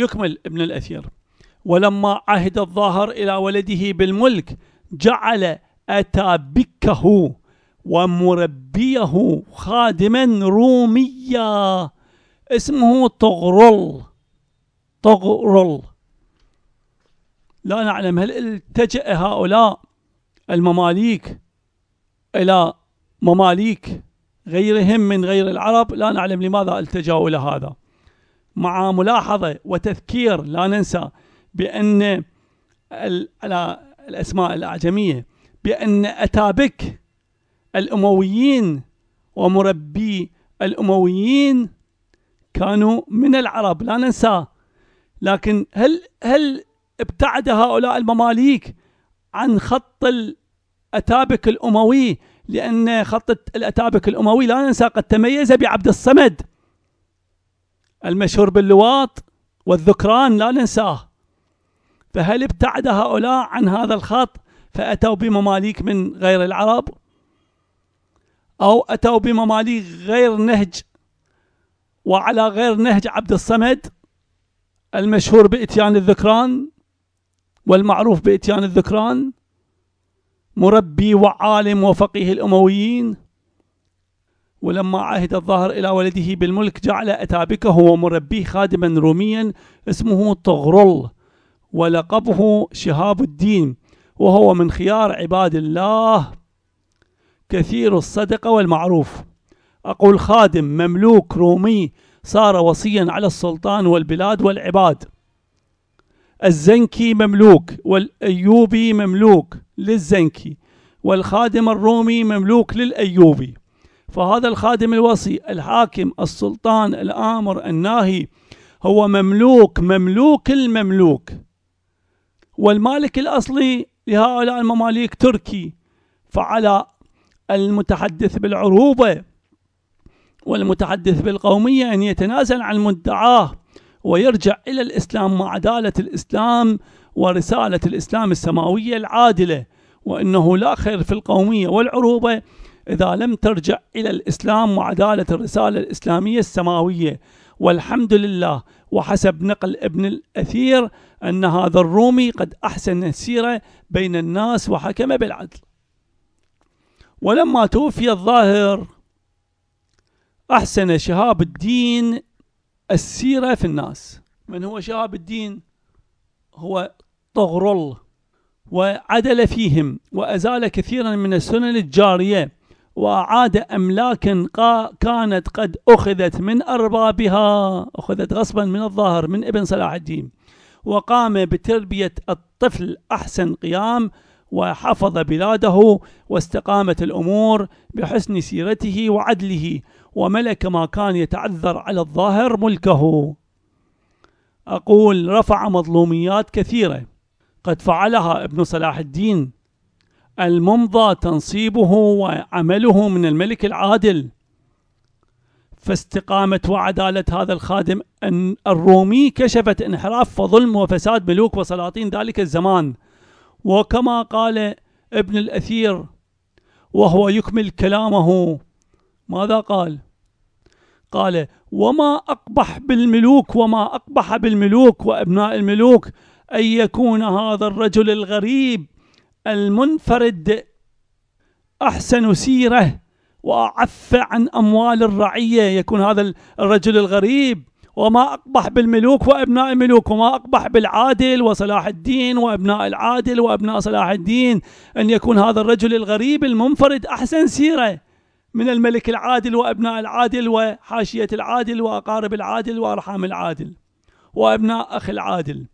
يكمل ابن الأثير ولما عهد الظاهر إلى ولده بالملك جعل أتابكه ومربيه خادما روميا اسمه طغرل طغرل لا نعلم هل التجأ هؤلاء المماليك إلى مماليك غيرهم من غير العرب لا نعلم لماذا التجأوا إلى هذا مع ملاحظة وتذكير لا ننسى بأن على الأسماء الأعجمية بأن أتابك الأمويين ومربي الأمويين كانوا من العرب لا ننسى لكن هل هل ابتعد هؤلاء المماليك عن خط الأتابك الأموي لأن خط الأتابك الأموي لا ننسى قد تميز بعبد الصمد المشهور باللواط والذكران لا ننساه فهل ابتعد هؤلاء عن هذا الخط فأتوا بمماليك من غير العرب أو أتوا بمماليك غير نهج وعلى غير نهج عبد الصمد المشهور بإتيان الذكران والمعروف بإتيان الذكران مربي وعالم وفقيه الأمويين ولما عهد الظاهر إلى ولده بالملك جعل أتابكه ومربيه خادما روميا اسمه طغرل ولقبه شهاب الدين وهو من خيار عباد الله كثير الصدقة والمعروف أقول خادم مملوك رومي صار وصيا على السلطان والبلاد والعباد الزنكي مملوك والأيوبي مملوك للزنكي والخادم الرومي مملوك للأيوبي فهذا الخادم الوصي الحاكم السلطان الآمر الناهي هو مملوك مملوك المملوك والمالك الأصلي لهؤلاء المماليك تركي فعلى المتحدث بالعروبة والمتحدث بالقومية أن يتنازل عن مدعاه ويرجع إلى الإسلام مع عدالة الإسلام ورسالة الإسلام السماوية العادلة وأنه لا خير في القومية والعروبة إذا لم ترجع إلى الإسلام وعدالة الرسالة الإسلامية السماوية والحمد لله وحسب نقل ابن الأثير أن هذا الرومي قد أحسن السيرة بين الناس وحكم بالعدل ولما توفي الظاهر أحسن شهاب الدين السيرة في الناس من هو شهاب الدين هو طغرل وعدل فيهم وأزال كثيرا من السنن الجارية وعاد أملاكا كانت قد أخذت من أربابها أخذت غصبا من الظاهر من ابن صلاح الدين وقام بتربية الطفل أحسن قيام وحفظ بلاده واستقامت الأمور بحسن سيرته وعدله وملك ما كان يتعذر على الظاهر ملكه أقول رفع مظلوميات كثيرة قد فعلها ابن صلاح الدين الممضى تنصيبه وعمله من الملك العادل فاستقامة وعدالة هذا الخادم الرومي كشفت انحراف وظلم وفساد ملوك وسلاطين ذلك الزمان وكما قال ابن الأثير وهو يكمل كلامه ماذا قال قال وما أقبح بالملوك وما أقبح بالملوك وأبناء الملوك أن يكون هذا الرجل الغريب المنفرد أحسن سيرة وأعف عن أموال الرعية يكون هذا الرجل الغريب وما أقبح بالملوك وأبناء الملوك وما أقبح بالعادل وصلاح الدين وأبناء العادل وأبناء صلاح الدين أن يكون هذا الرجل الغريب المنفرد أحسن سيرة من الملك العادل وأبناء العادل وحاشية العادل وأقارب العادل وأرحام العادل وأبناء أخ العادل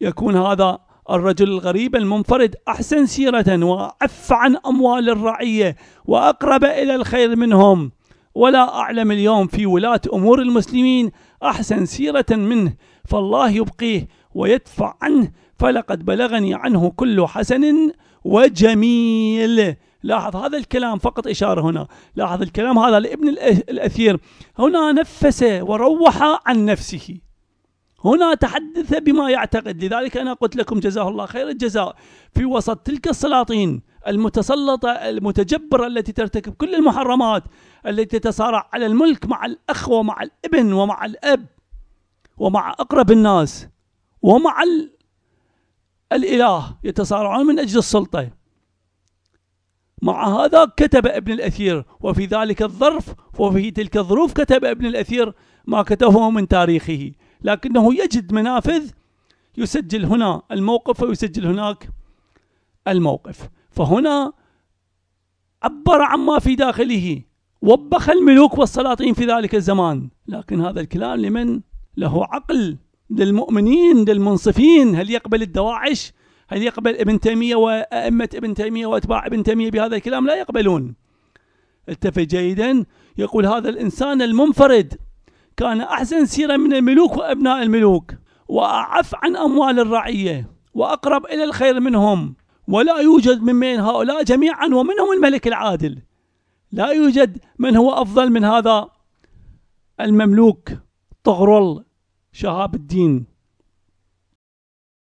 يكون هذا الرجل الغريب المنفرد أحسن سيرة وأعف عن أموال الرعية وأقرب إلى الخير منهم ولا أعلم اليوم في ولاة أمور المسلمين أحسن سيرة منه فالله يبقيه ويدفع عنه فلقد بلغني عنه كل حسن وجميل لاحظ هذا الكلام فقط إشارة هنا لاحظ الكلام هذا لابن الأثير هنا نفس وروح عن نفسه هنا تحدث بما يعتقد لذلك أنا قلت لكم جزاه الله خير الجزاء في وسط تلك السلاطين المتسلطة المتجبرة التي ترتكب كل المحرمات التي تتصارع على الملك مع الأخ ومع الابن ومع الأب ومع أقرب الناس ومع الإله يتصارعون من أجل السلطة مع هذا كتب ابن الأثير وفي ذلك الظرف وفي تلك الظروف كتب ابن الأثير ما كتبه من تاريخه لكنه يجد منافذ يسجل هنا الموقف ويسجل هناك الموقف فهنا عبر عما في داخله وبخ الملوك والسلاطين في ذلك الزمان لكن هذا الكلام لمن له عقل للمؤمنين للمنصفين هل يقبل الدواعش هل يقبل ابن تيمية وأئمة ابن تيمية وأتباع ابن تيمية بهذا الكلام لا يقبلون التفت جيدا يقول هذا الإنسان المنفرد كان أحسن سيرة من الملوك وأبناء الملوك وأعف عن أموال الرعية وأقرب إلى الخير منهم ولا يوجد من بين هؤلاء جميعا ومنهم الملك العادل لا يوجد من هو أفضل من هذا المملوك طغرل شهاب الدين